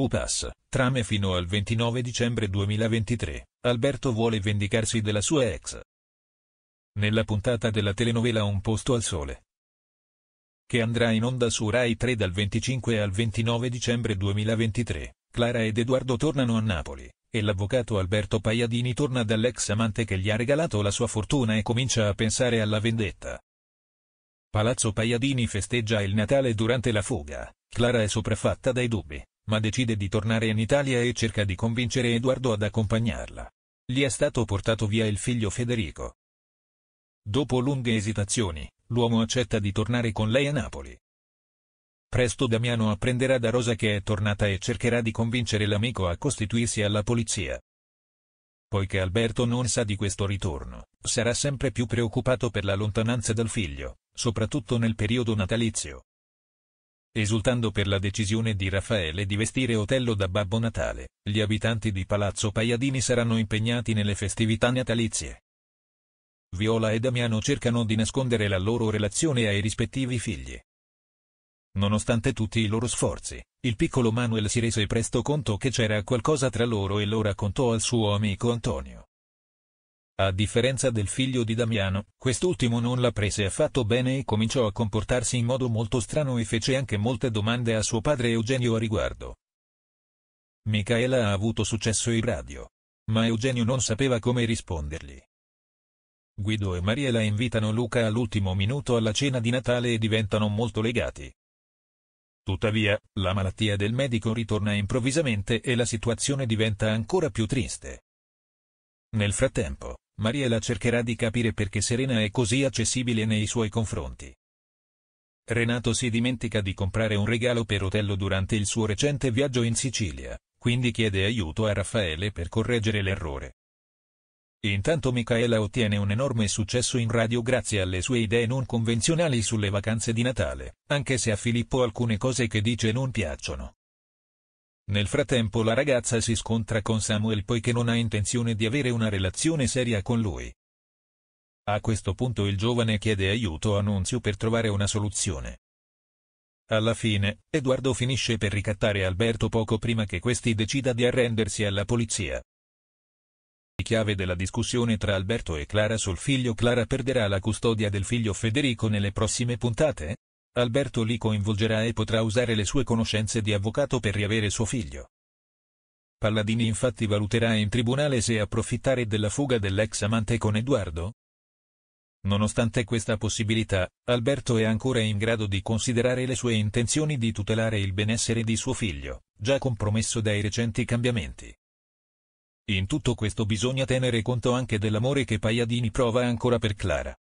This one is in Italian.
UPAS, trame fino al 29 dicembre 2023, Alberto vuole vendicarsi della sua ex. Nella puntata della telenovela Un posto al sole. Che andrà in onda su Rai 3 dal 25 al 29 dicembre 2023, Clara ed Edoardo tornano a Napoli, e l'avvocato Alberto Pagliadini torna dall'ex amante che gli ha regalato la sua fortuna e comincia a pensare alla vendetta. Palazzo Pagliadini festeggia il Natale durante la fuga, Clara è sopraffatta dai dubbi ma decide di tornare in Italia e cerca di convincere Edoardo ad accompagnarla. Gli è stato portato via il figlio Federico. Dopo lunghe esitazioni, l'uomo accetta di tornare con lei a Napoli. Presto Damiano apprenderà da Rosa che è tornata e cercherà di convincere l'amico a costituirsi alla polizia. Poiché Alberto non sa di questo ritorno, sarà sempre più preoccupato per la lontananza dal figlio, soprattutto nel periodo natalizio. Esultando per la decisione di Raffaele di vestire Otello da Babbo Natale, gli abitanti di Palazzo Paiadini saranno impegnati nelle festività natalizie. Viola e Damiano cercano di nascondere la loro relazione ai rispettivi figli. Nonostante tutti i loro sforzi, il piccolo Manuel si rese presto conto che c'era qualcosa tra loro e lo raccontò al suo amico Antonio. A differenza del figlio di Damiano, quest'ultimo non la prese affatto bene e cominciò a comportarsi in modo molto strano e fece anche molte domande a suo padre Eugenio a riguardo. Michaela ha avuto successo in radio. Ma Eugenio non sapeva come rispondergli. Guido e Mariela invitano Luca all'ultimo minuto alla cena di Natale e diventano molto legati. Tuttavia, la malattia del medico ritorna improvvisamente e la situazione diventa ancora più triste. Nel frattempo, Mariela cercherà di capire perché Serena è così accessibile nei suoi confronti. Renato si dimentica di comprare un regalo per Otello durante il suo recente viaggio in Sicilia, quindi chiede aiuto a Raffaele per correggere l'errore. Intanto Michaela ottiene un enorme successo in radio grazie alle sue idee non convenzionali sulle vacanze di Natale, anche se a Filippo alcune cose che dice non piacciono. Nel frattempo la ragazza si scontra con Samuel poiché non ha intenzione di avere una relazione seria con lui. A questo punto il giovane chiede aiuto a Nunzio per trovare una soluzione. Alla fine, Edoardo finisce per ricattare Alberto poco prima che questi decida di arrendersi alla polizia. Chiave della discussione tra Alberto e Clara sul figlio Clara perderà la custodia del figlio Federico nelle prossime puntate? Alberto li coinvolgerà e potrà usare le sue conoscenze di avvocato per riavere suo figlio. Palladini infatti valuterà in tribunale se approfittare della fuga dell'ex amante con Edoardo. Nonostante questa possibilità, Alberto è ancora in grado di considerare le sue intenzioni di tutelare il benessere di suo figlio, già compromesso dai recenti cambiamenti. In tutto questo bisogna tenere conto anche dell'amore che Palladini prova ancora per Clara.